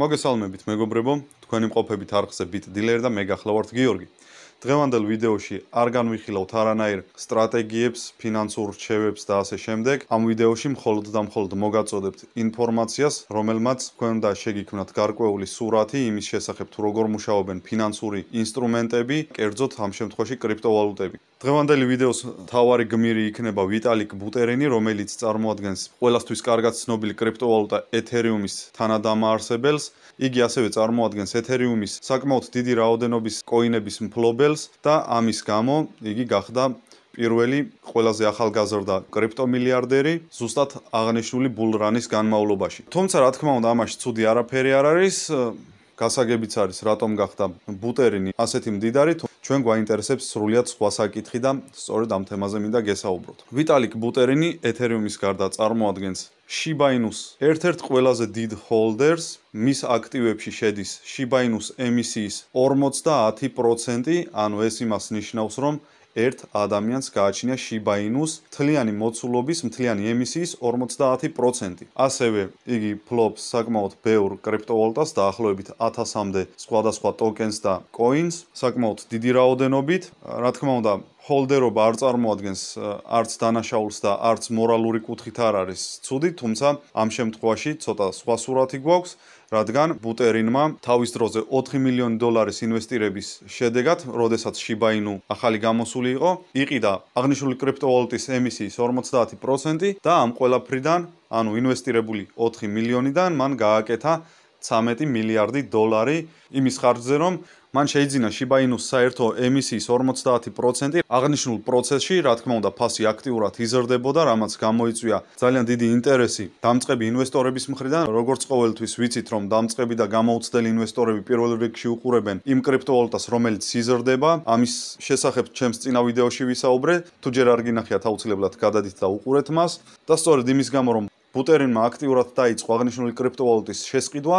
მოგესალმებით მეგობრებო, თქვენი მყოფებით არხზე ბიტ დილერი და მე გახლავართ გიორგი. დღევანდელ ვიდეოში არ განვიხილავთ არანაირ სტრატეგიებს, ფინანსურ რჩევებს და ასე შემდეგ. ამ ვიდეოში მხოლოდ და მხოლოდ მოგაწოდებთ ინფორმაციას, რომელმაც თქვენ და შეგიქმნათ გარკვეული სურათი იმის შესახებ, თუ როგორ მუშაობენ ფინანსური ინსტრუმენტები, კერძოდ ამ შემთხვევაში კრიპტოვალუტები. დღევანდელი ვიდეოს თავარი გმირი იქნება ვიტალიკ ბუტერენი, რომელიც წარმოადგენს ყველასთვის კარგად ცნობილი კრიპტოვალუტა ეთერიუმის თანადამაარსებელს. იგი ასევე წარმოადგენს ეთერიუმის საკმაოდ დიდი რაოდენობის კოინების მფლობელს. ლეველს და ამის გამო იგი გახდა პირველი ყველაზე ახალგაზრდა კრიპტომილიარდერი ზუსტად აღნიშნული ბულრანის განმავლობაში. თუმცა რა თქმა უნდა ამაში ცუდი არაფერი არ არის, გასაგებიც არის რატომ გახდა ბუტერინი ასეთი მდიდარი ჩვენ გვაინტერესებს სრულიად სხვა საკითხი და სწორედ ამ თემაზე მინდა გესაუბროთ. ვიტალიკ ბუტერინი ეთერიუმის გარდა წარმოადგენს Shiba Inu-ს ერთ-ერთ ყველაზე დიდ ჰოლდერს. მის აქტივებში შედის Shiba Inu-ს ემისიის 50%, ანუ ეს იმას ნიშნავს, რომ ერთ ადამიანს გააჩნია შიბა ინუს მთლიანი მოცულობის მთლიანი ემისიის 50%. ასევე იგი ფლობს საკმაოდ ბევრ კრიპტოვალუტას დაახლოებით 1000-მდე სხვადასხვა ტოკენს და კოინს საკმაოდ დიდი რაოდენობით. რა თქმა უნდა, ჰოლდერობა არ წარმოადგენს არც დანაშაულს და არც მორალური კუთხით არ არის ცუდი, თუმცა ამ შემთხვევაში ცოტა სხვა სურათი გვაქვს, რადგან ბუტერინმა თავის დროზე 4 მილიონი დოლარის ინვესტირების შედეგად, როდესაც შიბაინუ ახალი გამოსული იყო, იყიდა აღნიშნული კრიპტოვალუტის ემისიის 50%-ი და ამ ყველაფრიდან, ანუ ინვესტირებული 4 მილიონიდან, მან გააკეთა 13 მილიარდი დოლარი იმის ხარჯზე, რომ მან შეიძინა შიბა ინუს საერთო ემისიის 50% აღნიშნულ პროცესში, რა თქმა უნდა, ფასი აქტიურად იზრდებოდა, რამაც გამოიწვია ძალიან დიდი ინტერესი დამწყები ინვესტორების მხრიდან. როგორც ყოველთვის ვიცით, რომ დამწყები და გამოუცდელი ინვესტორები პირველ რიგში უყურებენ იმ კრიპტოვალუტას, რომელიც იზრდება. ამის შესახებ ჩემს წინა ვიდეოში ვისაუბრე. თუ ჯერ არ გინახიათ, აუცილებლად გადადით და უყურეთ მას. და სწორედ იმის გამო, რომ ბუტერინმა აქტიურად დაიწყო აღნიშნული კრიპტოვალუტის შესყიდვა.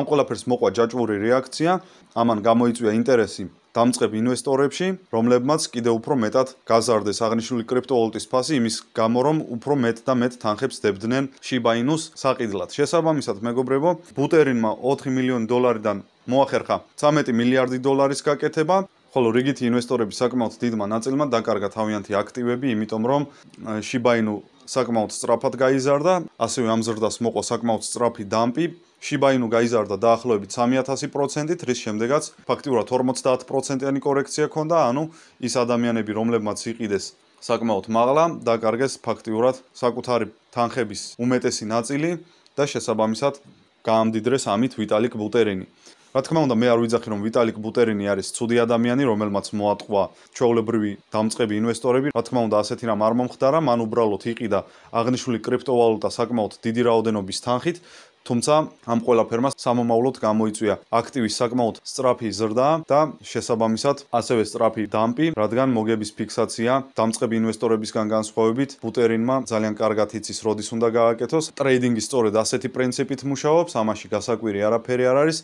ამ ყველაფერს მოყვა ჯაჭვური რეაქცია, ამან გამოიწვია ინტერესი დამწყებ ინვესტორებში, რომლებმაც კიდევ უფრო მეტად გაზარდეს აღნიშნული კრიპტოვალუტის ფასი იმის გამო, რომ უფრო მეტ და მეტ თანხებს დებდნენ Shiba Inu-ს საყიდლად. შესაბამისად, მეგობრებო, ბუტერინმა 4 მილიონი დოლარიდან მოახერხა 13 მილიარდი დოლარის გაკეთება, ხოლო რიგითი ინვესტორები საკმაოდ დიდმა ნაწილმა დაკარგა თავიანთი აქტივები, იმიტომ რომ Shiba Inu საკმაოდ სწრაფად გაიზარდა, ასევე ამ ზრდას მოყვა საკმაოდ სწრაფი დამპი. შიბაინუ გაიზარდა დაახლოებით 3000%-ით, რის შემდეგაც ფაქტიურად 50%-იანი კორექცია ქონდა, ანუ ის ადამიანები, რომლებმაც იყიდეს საკმაოდ მაღლა, დაკარგეს ფაქტიურად საკუთარი თანხების უმეტესი ნაწილი და შესაბამისად გაამდიდრეს ამით ვიტალიკ ბუტერინი. რა თქმა უნდა მე არ ვიძახი რომ ვიტალიკ ბუტერინი არის ცუდი ადამიანი რომელმაც მოატყვა ჩაოლებრივი დამწყები ინვესტორები რა თქმა უნდა ასეთი რამ არ მომხდარა მან უბრალოდ იყიდა აგნიშული კრიპტოვალუტა საკმაოდ დიდი რაოდენობის თანხით თუმცა ამ ყველაფერმა სამომავლოდ გამოიწვია აქტივის საკმაოდ სწრაფი ზრდა და შესაბამისად ასევე სწრაფი დამპი, რადგან მოგების ფიქსაცია დამწყები ინვესტორებისგან განსხვავებით ბუტერინმა ძალიან კარგად იცის როდის უნდა გააკეთოს. ტრეიდინგი სწორედ ასეთი პრინციპით მუშაობს, ამაში გასაკვირი არაფერი არ არის.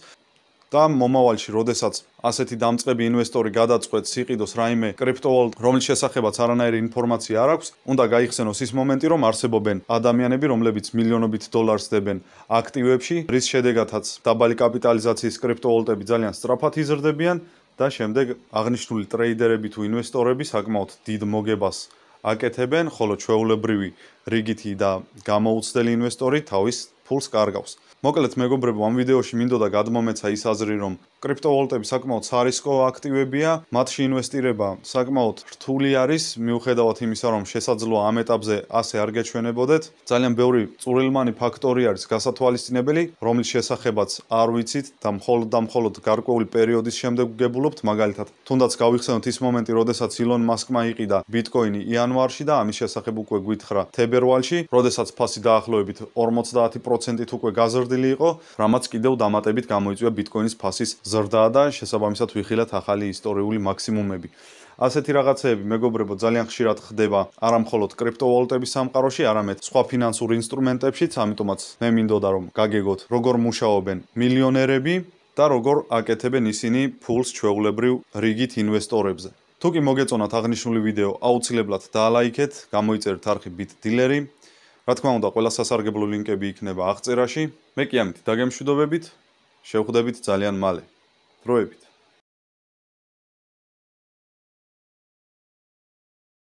და მომავალში, როდესაც ასეთი დამწყები ინვესტორი გადაწყვეტს იყიდოს რაიმე კრიპტოვალუტა, რომლის შესახებაც არანაირი ინფორმაცია არ აქვს, უნდა გაიხსენოს ის მომენტი, რომ არსებობენ ადამიანები, რომლებიც მილიონობით დოლარს დებენ აქტივებში, რის შედეგადაც დაბალი კაპიტალიზაციის კრიპტოვალუტები ძალიან სწრაფად იზრდებიან და შემდეგ აღნიშნული ტრეიდერები თუ ინვესტორები საკმაოდ დიდ მოგებას აკეთებენ, ხოლო ჩვეულებრივი რიგითი და გამოუცდელი ინვესტორი თავის ფულს კარგავს. მოკლედ მეგობრებო, ამ ვიდეოში მინდოდა გადმომეცა ის აზრი, რომ კრიპტოვალუტები საკმაოდ სარისკო აქტივებია, მათში ინვესტირება საკმაოდ რთული არის, მიუხედავად იმისა, რომ შესაძლოა ამ ეტაპზე ასე არ გეჩვენებოდეთ. ძალიან ბევრი წურილმანი ფაქტორი არის გასათვალისწინებელი, რომლის შესახებაც არ ვიცით და მხოლოდ და მხოლოდ გარკვეული პერიოდის შემდეგ გგებულობთ, მაგალითად, თუნდაც გავიხსენოთ ის მომენტი, როდესაც ილონ მასკმა იყიდა ბიტკოინი იანვარში და ამის შესახებ უკვე გვითხრა თებერვალში, როდესაც ფასი დაახლოებით 50% პროცენტით უკვე გაზრდილი იყო, რამაც კიდევ დამატებით გამოიწვია ბიტკოინის ფასის ზრდა და შესაბამისად ვიხილეთ ახალი ისტორიული მაქსიმუმები. ასეთი რაღაცეები, მეგობრებო, ძალიან ხშირად ხდება არამხოლოდ კრიპტოვალუტების სამყაროში, არამედ სხვა ფინანსურ ინსტრუმენტებშიც, ამიტომაც მე მინდოდა რომ გაგეგოთ, როგორ მუშაობენ მილიონერები და როგორ აკეთებენ ისინი ფულს ჩვეულებრივ რიგით ინვესტორებზე. თუკი მოგეწონათ აღნიშნული ვიდეო, აუცილებლად დალაიქეთ, გამოიწერთ არხი bitdealer-ი რა თქმა უნდა ყველა სასარგებლო ლინკები იქნება აღწერაში მე კი ამით დაგემშვიდობებით შევხვდებით ძალიან მალე დროებით